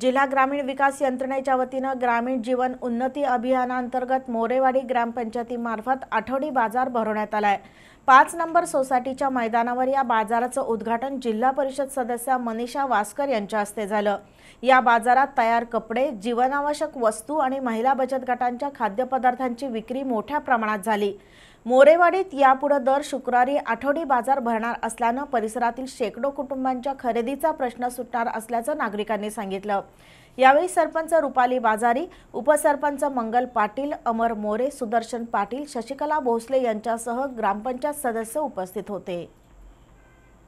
जिल्हा ग्रामीण विकास यंत्रणेच्या वतीनं ग्रामीण जीवन उन्नती अभियानांतर्गत मोरेवाडी ग्रामपंचायतीमार्फत आठवडी बाजार भरवण्यात आलाय पाच नंबर सोसायटीच्या मैदानावर या बाजाराचं उद्घाटन जिल्हा परिषद सदस्या मनीषा वास्कर यांच्या हस्ते झालं या बाजारात तयार कपडे जीवनावश्यक वस्तू आणि महिला बचत गटांच्या खाद्यपदार्थांची विक्री मोठ्या प्रमाणात झाली मोरेवाडीत यापुढे दर शुक्रवारी आठवडी बाजार भरणार असल्यानं परिसरातील शेकडो कुटुंबांच्या खरेदीचा प्रश्न सुटणार असल्याचं नागरिकांनी सांगितलं यावेळी सरपंच रुपाली बाजारी उपसरपंच मंगल पाटील अमर मोरे सुदर्शन पाटील शशिकला भोसले यांच्यासह ग्रामपंचायत सदस्य उपस्थित होते